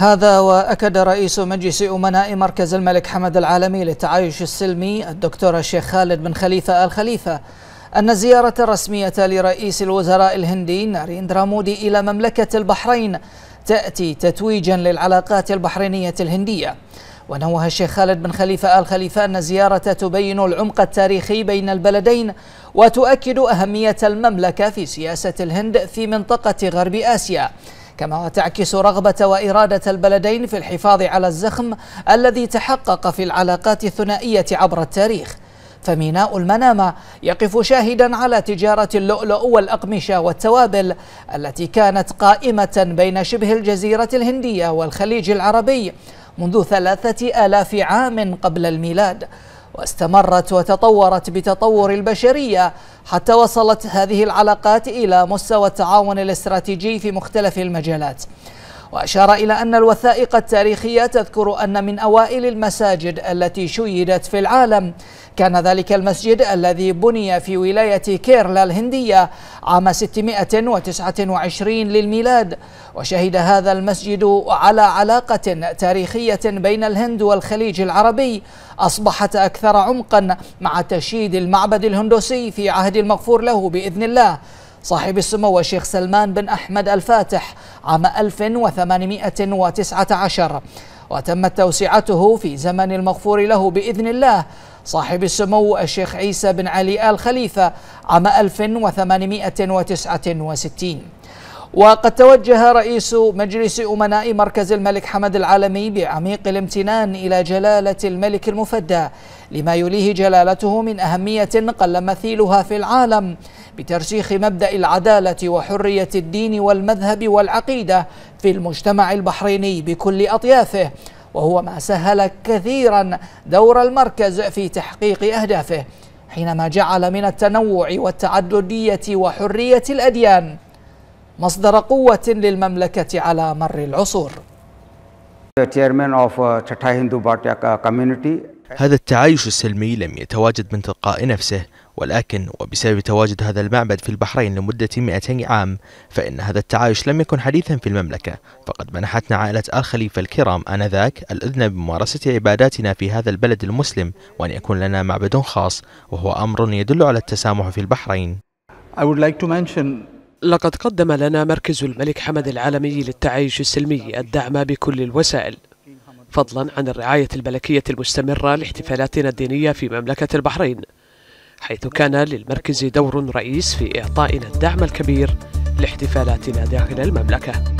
هذا وأكد رئيس مجلس أمناء مركز الملك حمد العالمي للتعايش السلمي الدكتور الشيخ خالد بن خليفة آل خليفة أن الزيارة الرسمية لرئيس الوزراء الهندي ناريندرا مودي إلى مملكة البحرين تأتي تتويجا للعلاقات البحرينية الهندية ونوه الشيخ خالد بن خليفة آل خليفة أن الزيارة تبين العمق التاريخي بين البلدين وتؤكد أهمية المملكة في سياسة الهند في منطقة غرب آسيا كما تعكس رغبة وإرادة البلدين في الحفاظ على الزخم الذي تحقق في العلاقات الثنائية عبر التاريخ فميناء المنامة يقف شاهدا على تجارة اللؤلؤ والأقمشة والتوابل التي كانت قائمة بين شبه الجزيرة الهندية والخليج العربي منذ ثلاثة آلاف عام قبل الميلاد واستمرت وتطورت بتطور البشرية حتى وصلت هذه العلاقات إلى مستوى التعاون الاستراتيجي في مختلف المجالات وأشار إلى أن الوثائق التاريخية تذكر أن من أوائل المساجد التي شيدت في العالم كان ذلك المسجد الذي بني في ولاية كيرلا الهندية عام 629 للميلاد وشهد هذا المسجد على علاقة تاريخية بين الهند والخليج العربي أصبحت أكثر عمقا مع تشييد المعبد الهندوسي في عهد المغفور له بإذن الله صاحب السمو الشيخ سلمان بن أحمد الفاتح عام 1819 وتمت توسعته في زمن المغفور له بإذن الله صاحب السمو الشيخ عيسى بن علي آل خليفة عام 1869 وقد توجه رئيس مجلس أمناء مركز الملك حمد العالمي بعميق الامتنان إلى جلالة الملك المفدى لما يليه جلالته من أهمية قل مثيلها في العالم بترسيخ مبدأ العدالة وحرية الدين والمذهب والعقيدة في المجتمع البحريني بكل أطيافه وهو ما سهل كثيرا دور المركز في تحقيق أهدافه حينما جعل من التنوع والتعددية وحرية الأديان مصدر قوة للمملكة على مر العصور uh, هذا التعايش السلمي لم يتواجد من تلقاء نفسه ولكن وبسبب تواجد هذا المعبد في البحرين لمدة 200 عام فإن هذا التعايش لم يكن حديثا في المملكة فقد منحتنا عائلة آل خليفة الكرام آنذاك الإذن بممارسة عباداتنا في هذا البلد المسلم وأن يكون لنا معبد خاص وهو أمر يدل على التسامح في البحرين I would like to mention لقد قدم لنا مركز الملك حمد العالمي للتعايش السلمي الدعم بكل الوسائل فضلا عن الرعاية الملكية المستمرة لاحتفالاتنا الدينية في مملكة البحرين حيث كان للمركز دور رئيس في إعطائنا الدعم الكبير لاحتفالاتنا داخل المملكة